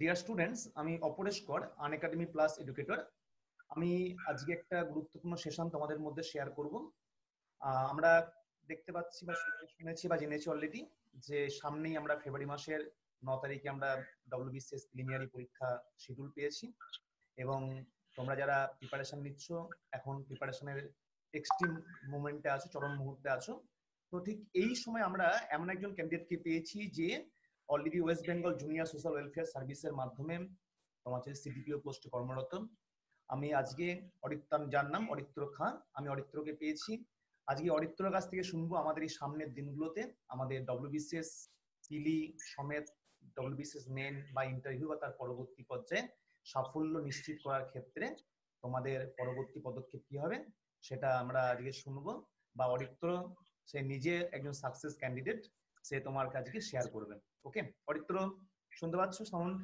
Dear students আমি অপরেশ কর আন academy plus educator আমি আজকে একটা গুরুত্বপূর্ণ সেশন তোমাদের মধ্যে শেয়ার করব আমরা দেখতে পাচ্ছি বা শুনেছি বা জেনেছি অলরেডি যে সামনেই আমরা ফেব্রুয়ারি মাসের ন তারিখে আমরা ডব্লিউবিসিএস প্রিলিমিনারি পরীক্ষা শিডিউল পেয়েছি এবং তোমরা যারা প্রিপারেশন নিচ্ছ এখন প্রিপারেশনের এক্সট্রিম মুমেন্টে আছো চরম মুহূর্তে আছো তো ঠিক এই সময় আমরা এমন একজন ক্যান্ডিডেটকে পেয়েছি যে already West Bengal junior social welfare সার্ভিসের মাধ্যমে তোমাদের সিডিপিও পোস্টে কর্মরত আমি আজকে অরিত্র যার নাম অরিত্র খান আমি অরিত্রকে পেয়েছি আজকে অরিত্রর কাছ থেকে শুনবো আমাদের এই সামনের দিনগুলোতে আমাদের ডব্লিউবিসিএস পিলি সমেত ডব্লিউবিসিএস মেন বা ইন্টারভিউ বা তার পরবর্তী পর্যায়ে সাফল্য নিশ্চিত করার ক্ষেত্রে তোমাদের পরবর্তী পদক্ষেপ কি হবে সেটা আমরা আজকে শুনবো বা অরিত্র সে নিজে একজন সাকসেস ক্যান্ডিডেট সে তোমার কাজকে শেয়ার করবেন ওকে অরিত্র শুনতে পাচ্ছ সাউন্ড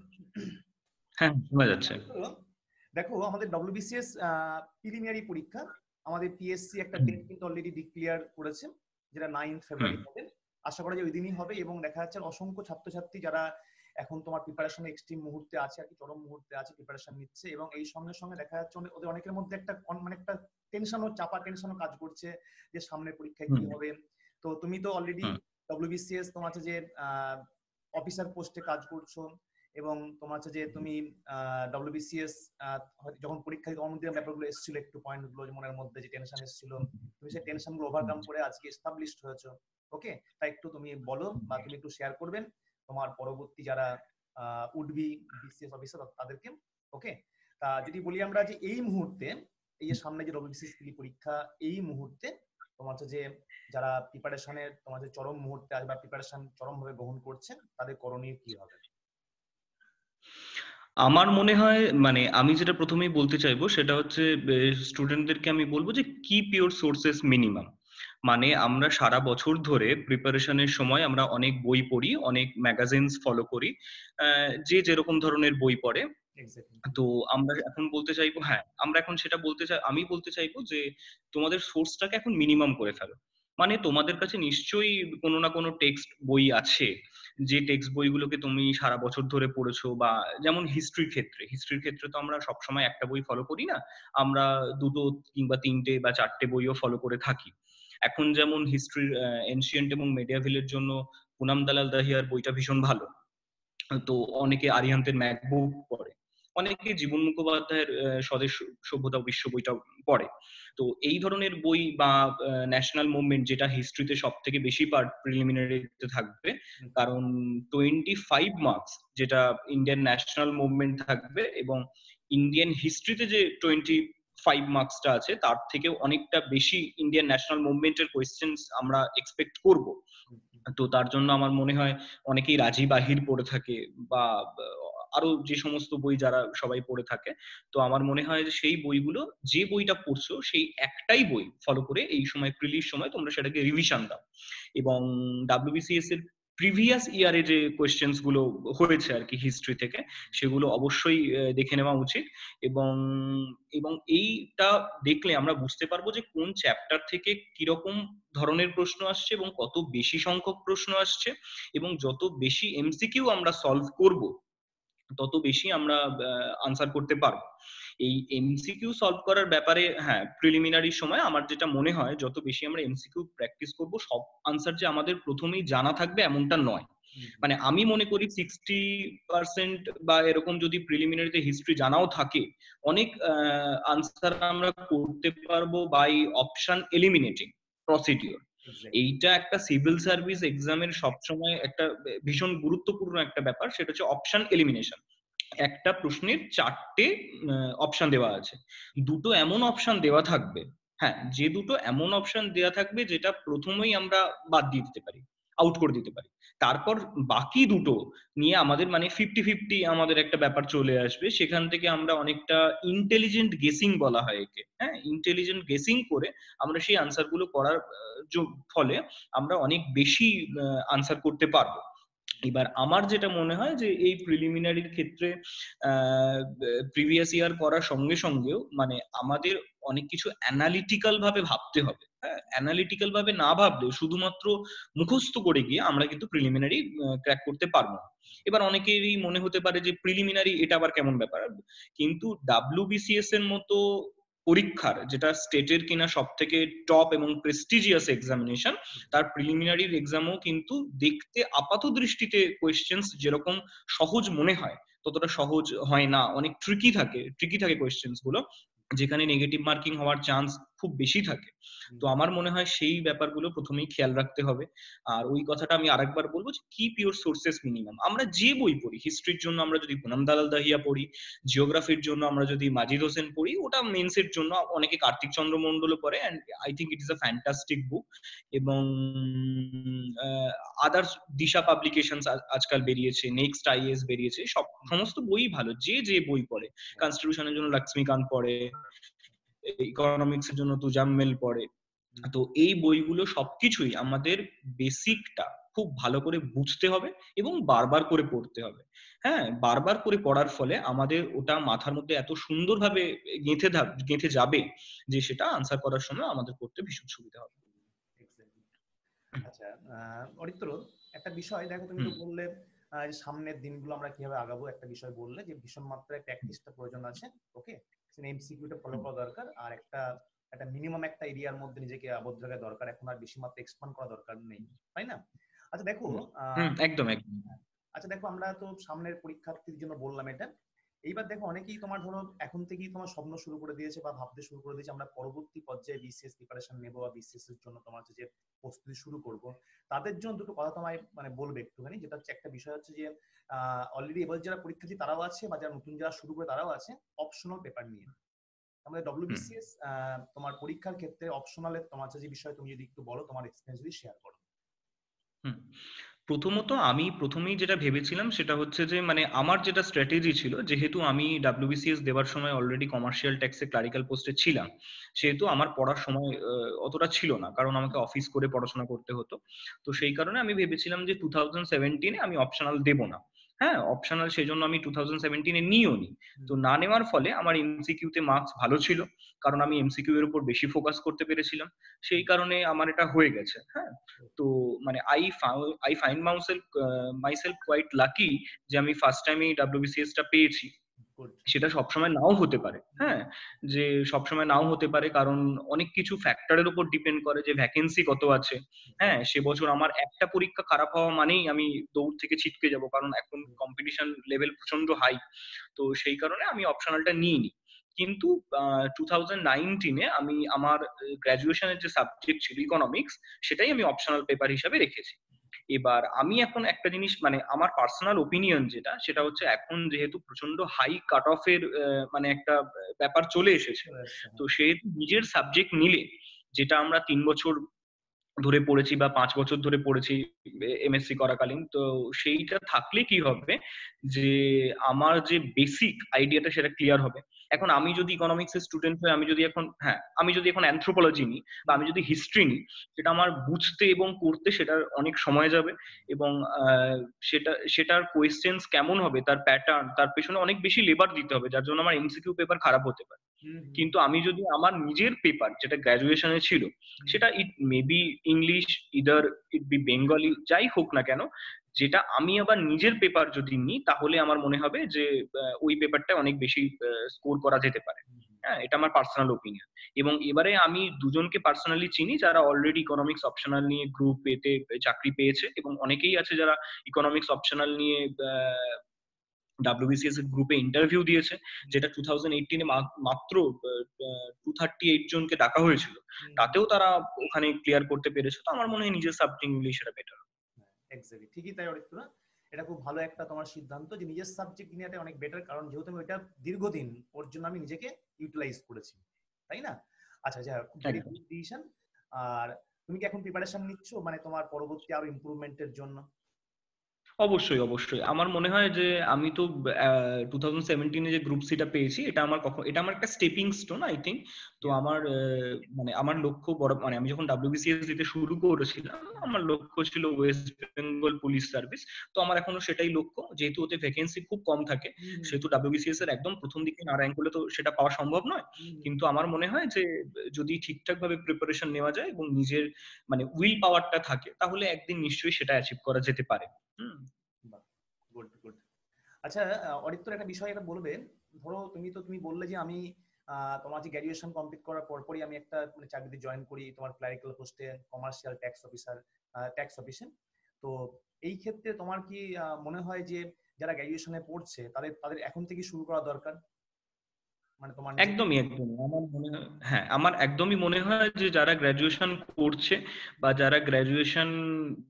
হ্যাঁ শোনা যাচ্ছে দেখো আমাদের ডব্লিউবিসিএস প্রিলিমিনারি পরীক্ষা আমাদের পিএসসি একটা ডেট কিন্তু অলরেডি ডিক্লেয়ার করেছে যেটা নাইন ফেব্রুয়ারি হবে আশা করা যায় ওই দিনই হবে এবং দেখা যাচ্ছে অসংখ্য ছাত্রছাত্রী যারা এখন তোমার প্রিপারেশন এক্সট্রিম মুহূর্তে আছে আর কি চরম মুহূর্তে আছে প্রিপারেশন নিচ্ছে এবং এই সঙ্গে সঙ্গে দেখা যাচ্ছে ওদের অনেকের মধ্যে একটা মানে একটা ও চাপা টেনশন কাজ করছে যে সামনের পরীক্ষায় কি হবে তো তুমি তো অলরেডি ডব্লিউবিসিএস তোমার হচ্ছে যে অফিসার পোস্টে কাজ করছো এবং তোমার হচ্ছে যে তুমি ডব্লিউবিসিএস যখন পরীক্ষায় অন্যদিন ব্যাপারগুলো এসেছিল একটু পয়েন্টগুলো মনের মধ্যে যে টেনশন এসেছিল তুমি সেই টেনশনগুলো ওভারকাম করে আজকে এস্টাবলিশড হয়েছো ওকে তাই একটু তুমি বলো বা তুমি একটু শেয়ার করবেন তোমার পরবর্তী যারা উডবি বিসিএস অফিসার তাদেরকে ওকে তা যদি বলি আমরা যে এই মুহূর্তে এই যে সামনে যে ডব্লিউবিসিএস পরীক্ষা এই মুহূর্তে তোমার হচ্ছে যে যারা প্রিপারেশনের তোমার যে চরম মুহূর্তে আছে বা প্রিপারেশন চরম ভাবে গ্রহণ করছেন তাদের করণীয় কি হবে আমার মনে হয় মানে আমি যেটা প্রথমেই বলতে চাইবো সেটা হচ্ছে স্টুডেন্টদেরকে আমি বলবো যে কি পিওর সোর্সেস মিনিমাম মানে আমরা সারা বছর ধরে প্রিপারেশনের সময় আমরা অনেক বই পড়ি অনেক ম্যাগাজিনস ফলো করি যে যেরকম ধরনের বই পড়ে তো আমরা এখন বলতে চাইবো হ্যাঁ আমরা এখন সেটা বলতে চাই আমি বলতে চাইবো যে তোমাদের সোর্সটাকে এখন মিনিমাম করে ফেলো মানে তোমাদের কাছে নিশ্চয়ই কোনো না কোনো টেক্সট বই আছে যে টেক্সট বইগুলোকে তুমি সারা বছর ধরে পড়েছো বা যেমন হিস্ট্রির ক্ষেত্রে হিস্ট্রির ক্ষেত্রে তো আমরা সবসময় একটা বই ফলো করি না আমরা দুটো কিংবা তিনটে বা চারটে বইও ফলো করে থাকি এখন যেমন হিস্ট্রির এনশিয়েন্ট এবং মেডিয়াভিলের জন্য পুনাম দালাল দাহিয়ার বইটা ভীষণ ভালো তো অনেকে আরিহান্তের ম্যাকবুক পড়ে অনেকে জীবন মুখোপাধ্যায়ের স্বদেশ সভ্যতা বিশ্ব বইটা পড়ে তো এই ধরনের বই বা ন্যাশনাল মুভমেন্ট যেটা হিস্ট্রিতে সব থেকে বেশি পার্ট প্রিলিমিনারিতে থাকবে কারণ টোয়েন্টি ফাইভ মার্কস যেটা ইন্ডিয়ান ন্যাশনাল মুভমেন্ট থাকবে এবং ইন্ডিয়ান হিস্ট্রিতে যে টোয়েন্টি ফাইভ মার্কসটা আছে তার থেকে অনেকটা বেশি ইন্ডিয়ান ন্যাশনাল মুভমেন্টের কোয়েশ্চেন্স আমরা এক্সপেক্ট করব তো তার জন্য আমার মনে হয় অনেকেই রাজি বাহির পড়ে থাকে বা আরো যে সমস্ত বই যারা সবাই পড়ে থাকে তো আমার মনে হয় যে সেই বইগুলো যে বইটা পড়ছো সেই একটাই বই ফলো করে এই সময় প্রিলির সময় তোমরা সেটাকে রিভিশন দাও এবং ডাব্লিউবিসিএস এর প্রিভিয়াস ইয়ারে যে কোয়েশ্চেন্স গুলো হয়েছে আর কি হিস্ট্রি থেকে সেগুলো অবশ্যই দেখে নেওয়া উচিত এবং এবং এইটা দেখলে আমরা বুঝতে পারবো যে কোন চ্যাপ্টার থেকে কিরকম ধরনের প্রশ্ন আসছে এবং কত বেশি সংখ্যক প্রশ্ন আসছে এবং যত বেশি এমসিকিউ আমরা সলভ করব তত বেশি আমরা আনসার করতে পারবো এই এমসিকিউ সলভ করার ব্যাপারে হ্যাঁ প্রিলিমিনারির সময় আমার যেটা মনে হয় যত বেশি আমরা এমসিকিউ প্র্যাকটিস করব সব আনসার যে আমাদের প্রথমেই জানা থাকবে এমনটা নয় মানে আমি মনে করি সিক্সটি পার্সেন্ট বা এরকম যদি প্রিলিমিনারিতে হিস্ট্রি জানাও থাকে অনেক আনসার আমরা করতে পারবো বাই অপশন এলিমিনেটিং প্রসিডিওর এইটা একটা সিভিল সার্ভিস এক্সামের সবসময় একটা ভীষণ গুরুত্বপূর্ণ একটা ব্যাপার সেটা হচ্ছে অপশন এলিমিনেশন একটা প্রশ্নের চারটে অপশন দেওয়া আছে দুটো এমন অপশন দেওয়া থাকবে হ্যাঁ যে দুটো এমন অপশন দেওয়া থাকবে যেটা প্রথমেই আমরা বাদ দিয়ে দিতে পারি আউট করে দিতে পারি তারপর বাকি দুটো নিয়ে আমাদের মানে ফিফটি ফিফটি আমাদের একটা ব্যাপার চলে আসবে সেখান থেকে আমরা অনেকটা ইন্টেলিজেন্ট গেসিং বলা হয় একে হ্যাঁ ইন্টেলিজেন্ট গেসিং করে আমরা সেই আনসারগুলো করার ফলে আমরা অনেক বেশি আনসার করতে পারবো এবার আমার যেটা মনে হয় যে এই প্রিলিমিনারির ক্ষেত্রে প্রিভিয়াস ইয়ার করার সঙ্গে সঙ্গেও মানে আমাদের অনেক কিছু অ্যানালিটিক্যাল ভাবে ভাবতে হবে অ্যানালিটিক্যাল ভাবে না ভাবলে শুধুমাত্র মুখস্থ করে গিয়ে আমরা কিন্তু প্রিলিমিনারি ক্র্যাক করতে পারবো না এবার অনেকেরই মনে হতে পারে যে প্রিলিমিনারি এটা আবার কেমন ব্যাপার কিন্তু ডাব্লিউবিসিএস এর মতো পরীক্ষার যেটা স্টেটের কিনা সব থেকে টপ এবং প্রেস্টিজিয়াস এক্সামিনেশন তার প্রিলিমিনারির এক্সামও কিন্তু দেখতে আপাত দৃষ্টিতে কোয়েশ্চেন্স যেরকম সহজ মনে হয় ততটা সহজ হয় না অনেক ট্রিকি থাকে ট্রিকি থাকে কোয়েশ্চেন্স গুলো যেখানে নেগেটিভ মার্কিং হওয়ার চান্স খুব বেশি থাকে তো আমার মনে হয় সেই ব্যাপারগুলো প্রথমেই খেয়াল রাখতে হবে আর ওই কথাটা আমি আরেকবার বলবো যে কিপ ইউর সোর্সেস মিনিমাম আমরা যে বই পড়ি হিস্ট্রির জন্য আমরা যদি পুনাম দালাল দাহিয়া পড়ি জিওগ্রাফির জন্য আমরা যদি মাজিদ হোসেন পড়ি ওটা মেন্সের জন্য অনেকে কার্তিক চন্দ্র মন্ডলও পড়ে and I think it is a fantastic book এবং আদার্স দিশা পাবলিকেশনস আজকাল বেরিয়েছে নেক্সট আইএস বেরিয়েছে সব সমস্ত বই ভালো যে যে বই পড়ে কনস্টিটিউশনের জন্য লক্ষ্মীকান্ত পড়ে এর জন্য তুজাম্মেল পড়ে তো এই বইগুলো সবকিছুই আমাদের বেসিকটা খুব ভালো করে বুঝতে হবে এবং বারবার করে পড়তে হবে হ্যাঁ বারবার করে পড়ার ফলে আমাদের ওটা মাথার মধ্যে এত সুন্দরভাবে গেঁথে গেঁথে যাবে যে সেটা আনসার করার সময় আমাদের করতে ভীষণ সুবিধা হবে আচ্ছা অরিত্র একটা বিষয় দেখো তুমি তো বললে সামনের দিনগুলো আমরা কিভাবে আগাবো একটা বিষয় বললে যে ভীষণ মাত্রায় প্র্যাকটিসটা প্রয়োজন আছে ওকে এমসিকিউটা ফলো করা দরকার আর একটা একটা মিনিমাম একটা এরিয়ার মধ্যে নিজেকে আবদ্ধ রাখা দরকার এখন আর বেশি মাত্রা এক্সপ্যান্ড করা দরকার নেই তাই না আচ্ছা দেখো একদম একদম আচ্ছা দেখো আমরা তো সামনের পরীক্ষার্থীর জন্য বললাম এটা এইবার দেখো অনেকেই তোমার ধরো এখন থেকেই তোমার স্বপ্ন শুরু করে দিয়েছে বা ভাবতে শুরু করে দিয়েছে আমরা পরবর্তী পর্যায়ে বিসিএস প্রিপারেশন নেবো বা বিসিএস এর জন্য তোমার হচ্ছে যে প্রস্তুতি শুরু করব তাদের জন্য দুটো কথা তোমায় মানে বলবে একটুখানি যেটা হচ্ছে একটা বিষয় হচ্ছে যে অলরেডি এবার যারা পরীক্ষার্থী তারাও আছে বা যারা নতুন যারা শুরু করে তারাও আছে অপশনাল পেপার নিয়ে আমাদের ডব্লিউবিসিএস তোমার পরীক্ষার ক্ষেত্রে অপশনালের তোমার যে বিষয় তুমি যদি একটু বলো তোমার এক্সপিরিয়েন্স যদি শেয়ার করো প্রথমত আমি প্রথমেই যেটা ভেবেছিলাম সেটা হচ্ছে যে মানে আমার যেটা স্ট্র্যাটেজি ছিল যেহেতু আমি ডাব্লিউবিসিএস দেওয়ার সময় অলরেডি কমার্শিয়াল ট্যাক্সে ক্লারিক্যাল পোস্টে ছিলাম সেহেতু আমার পড়ার সময় অতটা ছিল না কারণ আমাকে অফিস করে পড়াশোনা করতে হতো তো সেই কারণে আমি ভেবেছিলাম যে টু থাউজেন্ড সেভেন্টিনে আমি অপশনাল দেবো না হ্যাঁ অপশনাল সেই জন্য আমি টু থাউজেন্ড সেভেন্টিনে নিও নি তো না নেওয়ার ফলে আমার এমসিকিউ তে মার্কস ভালো ছিল কারণ আমি এমসিকিউ এর উপর বেশি ফোকাস করতে পেরেছিলাম সেই কারণে আমার এটা হয়ে গেছে হ্যাঁ তো মানে I I find myself myself quite lucky যে আমি ফার্স্ট টাইম এই ডাব্লিউবিসিএস টা পেয়েছি সেটা সবসময় নাও হতে পারে হ্যাঁ যে সবসময় নাও হতে পারে কারণ অনেক কিছু ফ্যাক্টরের উপর ডিপেন্ড করে যে ভ্যাকেন্সি কত আছে হ্যাঁ সে বছর আমার একটা পরীক্ষা খারাপ হওয়া মানেই আমি দৌড় থেকে ছিটকে যাব কারণ এখন কম্পিটিশন লেভেল প্রচন্ড হাই তো সেই কারণে আমি অপশনালটা নিইনি কিন্তু টু থাউজেন্ড নাইনটিনে আমি আমার গ্র্যাজুয়েশনের যে সাবজেক্ট ছিল ইকোনমিক্স সেটাই আমি অপশনাল পেপার হিসাবে রেখেছি এবার আমি এখন একটা জিনিস মানে আমার পার্সোনাল ওপিনিয়ন যেটা সেটা হচ্ছে এখন যেহেতু প্রচন্ড হাই কাট অফ এর মানে একটা ব্যাপার চলে এসেছে হ্যাঁ। তো সেহেতু নিজের সাবজেক্ট নিলে যেটা আমরা তিন বছর ধরে পড়েছি বা পাঁচ বছর ধরে পড়েছি এমএসসি করাকালীন তো সেইটা থাকলে কি হবে যে আমার যে বেসিক আইডিয়াটা সেটা ক্লিয়ার হবে এখন আমি যদি ইকোনমিক্স এর স্টুডেন্ট হই আমি যদি এখন হ্যাঁ আমি যদি এখন অ্যান্থ্রোপোলজি নিই বা আমি যদি হিস্ট্রি নিই সেটা আমার বুঝতে এবং করতে সেটার অনেক সময় যাবে এবং সেটা সেটার কোয়েশ্চেন্স কেমন হবে তার প্যাটার্ন তার পেছনে অনেক বেশি লেবার দিতে হবে যার জন্য আমার এমসিকিউ পেপার খারাপ হতে পারে কিন্তু আমি যদি আমার নিজের পেপার যেটা গ্রাজুয়েশনে ছিল সেটা it maybe English either it be Bengali যাই হোক না কেন যেটা আমি আবার নিজের পেপার যদি নিই তাহলে আমার মনে হবে যে ওই পেপারটা অনেক বেশি স্কোর করা যেতে পারে হ্যাঁ এটা আমার পার্সোনাল ওপিনিয়ন এবং এবারে আমি দুজনকে পার্সোনালি চিনি যারা অলরেডি ইকোনমিক্স অপশনাল নিয়ে গ্রুপ পেতে চাকরি পেয়েছে এবং অনেকেই আছে যারা ইকোনমিক্স অপশনাল নিয়ে ডাব্লিউবিসিএস এর গ্রুপে ইন্টারভিউ দিয়েছে যেটা টু থাউজেন্ড এইটিনে মাত্র টু থার্টি এইট জনকে ডাকা হয়েছিল তাতেও তারা ওখানে ক্লিয়ার করতে পেরেছে তো আমার মনে হয় নিজের সাবজেক্ট ইংলিশ এটা বেটার ঠিকই তাই অরিত্রা এটা খুব ভালো একটা তোমার সিদ্ধান্ত যে নিজের সাবজেক্ট নিয়ে অনেক বেটার কারণ যেহেতু আমি এটা দীর্ঘদিন ওর জন্য আমি নিজেকে ইউটিলাইজ করেছি তাই না আচ্ছা যা ভেরি ডিসিশন আর তুমি কি এখন প্রিপারেশন নিচ্ছ মানে তোমার পরবর্তী আরো ইমপ্রুভমেন্টের জন্য অবশ্যই অবশ্যই আমার মনে হয় যে আমি তো টু থাউজেন্ড সেভেন্টিনে যে গ্রুপ সিটা পেয়েছি এটা আমার কখন এটা আমার একটা স্টেপিং স্টোন আই থিঙ্ক তো আমার মানে আমার লক্ষ্য বড় মানে আমি যখন ডাব্লিউবিসিএস দিতে e শুরু করেছিলাম আমার লক্ষ্য ছিল ওয়েস্ট বেঙ্গল পুলিশ সার্ভিস তো আমার এখনো সেটাই লক্ষ্য যেহেতু ওতে ভ্যাকেন্সি খুব কম থাকে সেহেতু ডাব্লিউবিসিএস এর একদম প্রথম দিকে না র্যাঙ্ক করলে তো সেটা পাওয়া সম্ভব নয় কিন্তু আমার মনে হয় যে যদি ঠিকঠাক ভাবে প্রিপারেশন নেওয়া যায় এবং নিজের মানে উইল পাওয়ারটা থাকে তাহলে একদিন নিশ্চয়ই সেটা অ্যাচিভ করা যেতে পারে গুড গুড আচ্ছা অরিত্তর একটা বিষয় এটা বলবে ধরো তুমি তো তুমি বললে যে আমি তোমার যে গ্র্যাজুয়েশন কমপ্লিট করার পরপরই আমি একটা মানে চাকরিতে জয়েন করি তোমার ক্লারিক্যাল পোস্টে কমার্শিয়াল ট্যাক্স অফিসার ট্যাক্স অফিসে তো এই ক্ষেত্রে তোমার কি মনে হয় যে যারা গ্র্যাজুয়েশনে পড়ছে তাদের তাদের এখন থেকে শুরু করা দরকার মানে একদমই একদমই আমার মনে হ্যাঁ আমার একদমই মনে হয় যে যারা গ্রাজুয়েশন করছে বা যারা গ্রাজুয়েশন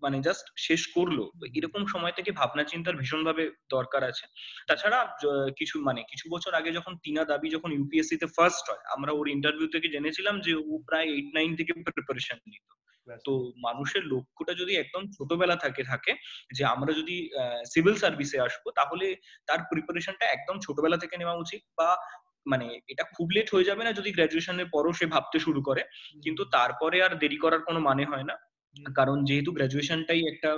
মানে জাস্ট শেষ করলো এরকম সময় থেকে ভাবনা চিন্তার ভীষণভাবে দরকার আছে তাছাড়া কিছু মানে কিছু বছর আগে যখন টিনা দাবি যখন ইউপিএসসি তে ফার্স্ট হয় আমরা ওর ইন্টারভিউ থেকে জেনেছিলাম যে ও প্রায় এইট নাইন থেকে প্রিপারেশন নিত তো মানুষের লক্ষ্যটা যদি একদম ছোটবেলা থাকে থাকে যে আমরা যদি সিভিল সার্ভিসে আসবো তাহলে তার প্রিপারেশনটা একদম ছোটবেলা থেকে নেওয়া উচিত বা মানে এটা খুব লেট হয়ে যাবে না যদি গ্রাজুয়েশনের পরও সে ভাবতে শুরু করে কিন্তু তারপরে আর দেরি করার কোনো মানে হয় না কারণ যেহেতু গ্রাজুয়েশনটাই একটা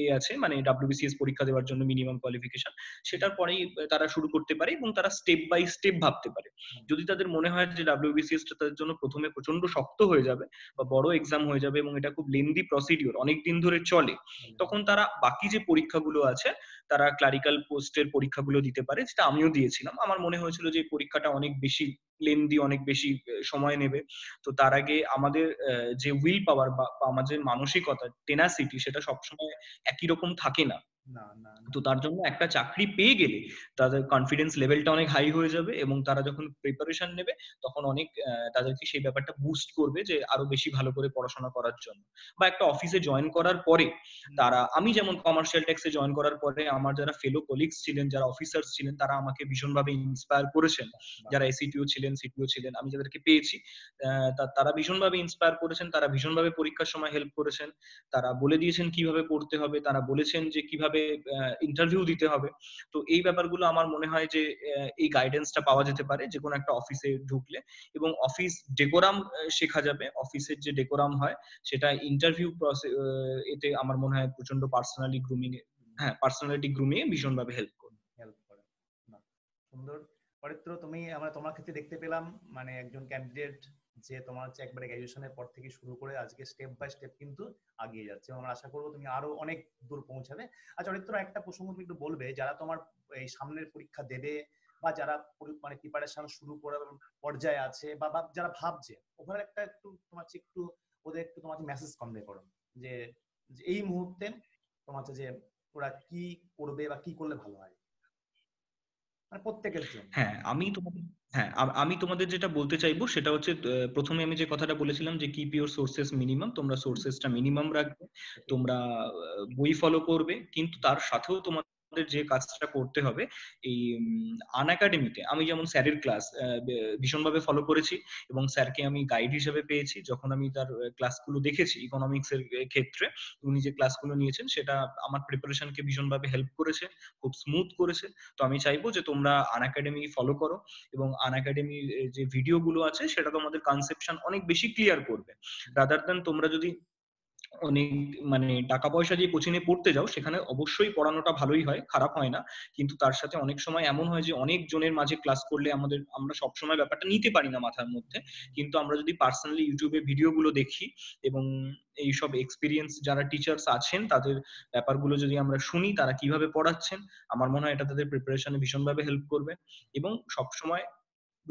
এ আছে মানে ডাব্লিউবিসিএস পরীক্ষা দেওয়ার জন্য মিনিমাম কোয়ালিফিকেশন সেটার পরেই তারা শুরু করতে পারে এবং তারা স্টেপ বাই স্টেপ ভাবতে পারে যদি তাদের মনে হয় যে ডাব্লিউবিসিএস টা তাদের জন্য প্রথমে প্রচন্ড শক্ত হয়ে যাবে বা বড় এক্সাম হয়ে যাবে এবং এটা খুব লেন্দি প্রসিডিওর অনেক দিন ধরে চলে তখন তারা বাকি যে পরীক্ষাগুলো আছে তারা ক্লারিক্যাল পোস্টের পরীক্ষাগুলো দিতে পারে সেটা আমিও দিয়েছিলাম আমার মনে হয়েছিল যে পরীক্ষাটা অনেক বেশি লেন্দি অনেক বেশি সময় নেবে তো তার আগে আমাদের যে উইল পাওয়ার বা আমাদের মানসিকতা টেনাসিটি সেটা সবসময় একই রকম থাকে না তো তার জন্য একটা চাকরি পেয়ে গেলে তাদের কনফিডেন্স লেভেলটা অনেক হাই হয়ে যাবে এবং তারা যখন প্রিপারেশন নেবে তখন অনেক তাদেরকে সেই ব্যাপারটা বুস্ট করবে যে আরো বেশি ভালো করে পড়াশোনা করার জন্য বা একটা অফিসে জয়েন করার পরে তারা আমি যেমন কমার্শিয়াল ট্যাক্সে জয়েন করার পরে আমার যারা ফেলো কলিগস ছিলেন যারা অফিসার্স ছিলেন তারা আমাকে ভীষণভাবে ইন্সপায়ার করেছেন যারা এসিটিও e ছিলেন সিটিও ছিলেন আমি যাদেরকে পেয়েছি তারা ভীষণভাবে ইন্সপায়ার করেছেন তারা ভীষণভাবে পরীক্ষার সময় হেল্প করেছেন তারা বলে দিয়েছেন কিভাবে পড়তে হবে তারা বলেছেন যে কিভাবে কিভাবে ইন্টারভিউ দিতে হবে তো এই ব্যাপারগুলো আমার মনে হয় যে এই গাইডেন্সটা পাওয়া যেতে পারে যে কোনো একটা অফিসে ঢুকলে এবং অফিস ডেকোরাম শেখা যাবে অফিসের যে ডেকোরাম হয় সেটা ইন্টারভিউ এতে আমার মনে হয় প্রচন্ড পার্সোনালি গ্রুমিং হ্যাঁ পার্সোনালিটি গ্রুমিং এ ভীষণভাবে হেল্প করে হেল্প করে সুন্দর পরিত্র তুমি আমরা তোমার ক্ষেত্রে দেখতে পেলাম মানে একজন ক্যান্ডিডেট যে তোমার হচ্ছে একবারে গ্র্যাজুয়েশনের পর থেকে শুরু করে আজকে স্টেপ বাই স্টেপ কিন্তু আগিয়ে যাচ্ছে এবং আশা করবো তুমি আরো অনেক দূর পৌঁছাবে আচ্ছা অনেক একটা প্রসঙ্গ তুমি একটু বলবে যারা তোমার এই সামনের পরীক্ষা দেবে বা যারা মানে প্রিপারেশন শুরু করার পর্যায়ে আছে বা যারা ভাবছে ওখানে একটা একটু তোমার একটু ওদের একটু তোমার মেসেজ কনভে করো যে এই মুহূর্তে তোমার যে ওরা কি করবে বা কি করলে ভালো হয় মানে প্রত্যেকের জন্য হ্যাঁ আমি তোমাদের হ্যাঁ আমি তোমাদের যেটা বলতে চাইবো সেটা হচ্ছে প্রথমে আমি যে কথাটা বলেছিলাম যে কিপ ইউর সোর্সেস মিনিমাম তোমরা সোর্সেসটা মিনিমাম রাখবে তোমরা বই ফলো করবে কিন্তু তার সাথেও তোমাদের আমাদের যে কাজটা করতে হবে এই আন একাডেমিতে আমি যেমন স্যারের ক্লাস ভীষণভাবে ফলো করেছি এবং স্যারকে আমি গাইড হিসেবে পেয়েছি যখন আমি তার ক্লাসগুলো দেখেছি ইকোনমিক্স এর ক্ষেত্রে উনি যে ক্লাসগুলো নিয়েছেন সেটা আমার প্রিপারেশনকে ভীষণভাবে হেল্প করেছে খুব স্মুথ করেছে তো আমি চাইবো যে তোমরা আন একাডেমি ফলো করো এবং আন একাডেমি যে ভিডিওগুলো আছে সেটা তোমাদের কনসেপশন অনেক বেশি ক্লিয়ার করবে রাদার দেন তোমরা যদি অনেক মানে টাকা পয়সা দিয়ে কোচিং এ পড়তে যাও সেখানে অবশ্যই পড়ানোটা ভালোই হয় খারাপ হয় না কিন্তু তার সাথে অনেক সময় এমন হয় যে অনেক জনের মাঝে ক্লাস করলে আমাদের আমরা সবসময় ব্যাপারটা নিতে পারি না মাথার মধ্যে কিন্তু আমরা যদি পার্সোনালি ইউটিউবে ভিডিওগুলো দেখি এবং এইসব এক্সপিরিয়েন্স যারা টিচার্স আছেন তাদের ব্যাপারগুলো যদি আমরা শুনি তারা কিভাবে পড়াচ্ছেন আমার মনে হয় এটা তাদের প্রিপারেশনে ভীষণভাবে হেল্প করবে এবং সবসময়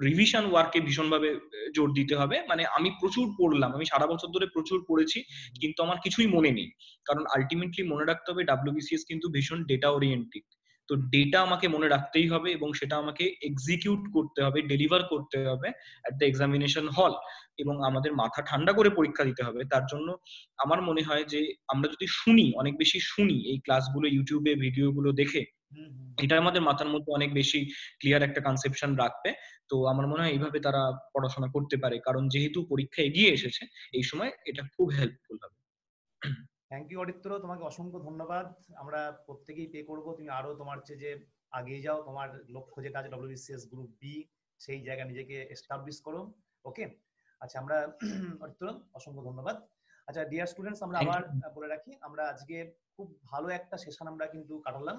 রিভিশন ওয়ার্কে ভীষণভাবে জোর দিতে হবে মানে আমি প্রচুর পড়লাম আমি সারা বছর ধরে প্রচুর পড়েছি কিন্তু আমার কিছুই মনে নেই কারণ আলটিমেটলি মনে রাখতে হবে ডাব্লিউবিসিএস কিন্তু ভীষণ ডেটা ওরিয়েন্টেড তো ডেটা আমাকে মনে রাখতেই হবে এবং সেটা আমাকে এক্সিকিউট করতে হবে ডেলিভার করতে হবে অ্যাট দ্য এক্সামিনেশন হল এবং আমাদের মাথা ঠান্ডা করে পরীক্ষা দিতে হবে তার জন্য আমার মনে হয় যে আমরা যদি শুনি অনেক বেশি শুনি এই ক্লাসগুলো ইউটিউবে ভিডিওগুলো দেখে এটা আমাদের মাথার মধ্যে অনেক বেশি ক্লিয়ার একটা কনসেপশন রাখবে তো আমার মনে হয় এইভাবে তারা পড়াশোনা করতে পারে কারণ যেহেতু পরীক্ষা এগিয়ে এসেছে এই সময় এটা খুব হেল্পফুল হবে থ্যাংক ইউ অরিত্র তোমাকে অসংখ্য ধন্যবাদ আমরা প্রত্যেকেই পে করব তুমি আরো তোমার চেয়ে যে আগে যাও তোমার লক্ষ্য যেটা আছে ডব্লিউবিসিএস গ্রুপ বি সেই জায়গা নিজেকে এস্টাবলিশ করো ওকে আচ্ছা আমরা অরিত্র অসংখ্য ধন্যবাদ আচ্ছা ডিয়ার স্টুডেন্টস আমরা আবার বলে রাখি আমরা আজকে খুব ভালো একটা সেশন আমরা কিন্তু কাটালাম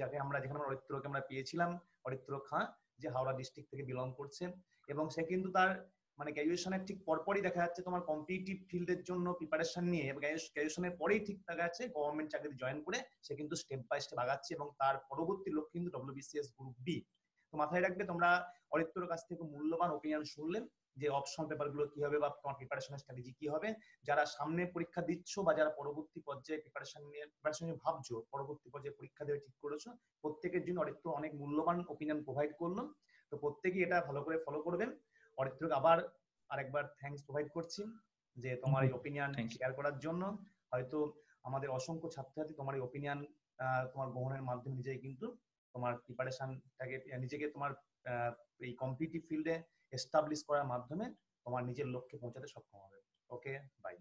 যাকে আমরা যেখানে আমরা অরিত্রকে আমরা পেয়েছিলাম অরিত্র খাঁ যে হাওড়া ডিস্ট্রিক্ট থেকে বিলং করছে এবং সে কিন্তু তার মানে গ্র্যাজুয়েশনের ঠিক পরপরই দেখা যাচ্ছে তোমার কম্পিটিটিভ ফিল্ডের জন্য প্রিপারেশন নিয়ে গ্র্যাজুয়েশনের পরেই ঠিক দেখা যাচ্ছে গভর্নমেন্ট চাকরি জয়েন করে সে কিন্তু স্টেপ বাই স্টেপ আগাচ্ছে এবং তার পরবর্তী লক্ষ্য কিন্তু ডব্লিউবিসিএস গ্রুপ বি তো মাথায় রাখবে তোমরা অরিত্রর কাছ থেকে মূল্যবান ওপিনিয়ন শুনলেন যে অপশনাল পেপারগুলো কি হবে বা তোমার প্রিপারেশনের স্ট্র্যাটেজি কি হবে যারা সামনে পরীক্ষা দিচ্ছ বা যারা পরবর্তী পর্যায়ে প্রিপারেশন নিয়ে প্রিপারেশন নিয়ে ভাবছো পরবর্তী পর্যায়ে পরীক্ষা দেওয়া ঠিক করেছো প্রত্যেকের জন্য অরিত্র অনেক মূল্যবান ওপিনিয়ন প্রোভাইড করলো তো প্রত্যেকেই এটা ভালো করে ফলো করবেন অরিত্রকে আবার আরেকবার থ্যাঙ্কস প্রোভাইড করছি যে তোমার এই ওপিনিয়ন শেয়ার করার জন্য হয়তো আমাদের অসংখ্য ছাত্রছাত্রী তোমার এই ওপিনিয়ন তোমার গ্রহণের মাধ্যমে নিজেই কিন্তু তোমার প্রিপারেশনটাকে নিজেকে তোমার এই কম্পিটিভ ফিল্ডে এস্টাবলিশ করার মাধ্যমে তোমার নিজের লক্ষ্যে পৌঁছাতে সক্ষম হবে ওকে বাই